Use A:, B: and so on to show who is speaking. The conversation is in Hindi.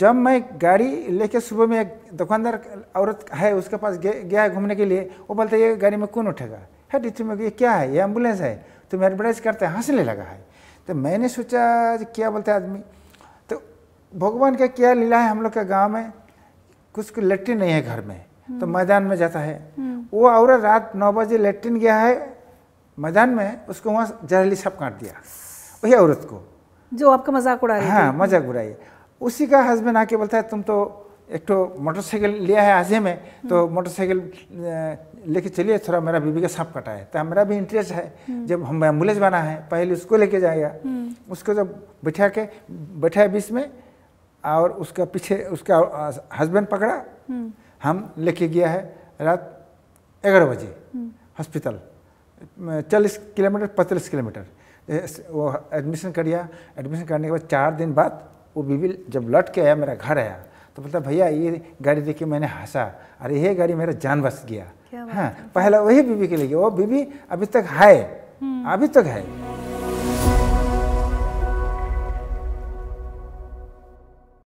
A: जब मैं गाड़ी लेके सुबह में एक दुकानदार औरत है उसके पास गया है घूमने के लिए वो बोलते ये गाड़ी में कौन उठेगा है डिटी में ये क्या है ये एम्बुलेंस है तो एडवर्टाइज करते हैं हंसने लगा है तो मैंने सोचा क्या बोलते आदमी तो भगवान का क्या लीला है हम लोग के गाँव में कुछ लेट्रिन नहीं है घर में तो हम्म। मैदान में जाता है हम्म। वो औरत रात नौ बजे लेट्रिन गया है मैदान में उसको वहाँ जहरीली सांप काट दिया वही औरत को जो आपका मजाक उड़ा रही हाँ मजाक उड़ाई उसी का हस्बैंड आके बोलता है तुम तो एक तो मोटरसाइकिल लिया है आजे में तो मोटरसाइकिल हम्म। लेके चलिए थोड़ा मेरा बीबी का सांप कटा है तो मेरा भी इंटरेस्ट है हम्म। जब हम एम्बुलेंस बना है पहले उसको लेके जाएगा हम्म। उसको जब बैठा के बैठा है बीच में और उसका पीछे उसका हस्बैंड पकड़ा हम लेके गया है रात ग्यारह बजे हॉस्पिटल चालीस किलोमीटर पैंतालीस किलोमीटर वो एडमिशन कर दिया एडमिशन करने के बाद चार दिन बाद वो बीवी जब लौट के आया मेरा घर आया तो बोलता भैया ये गाड़ी देखी मैंने हंसा अरे ये गाड़ी मेरा जान बस गया हाँ पहला वही बीवी के लिए वो बीवी अभी तक है हम्म। अभी तक है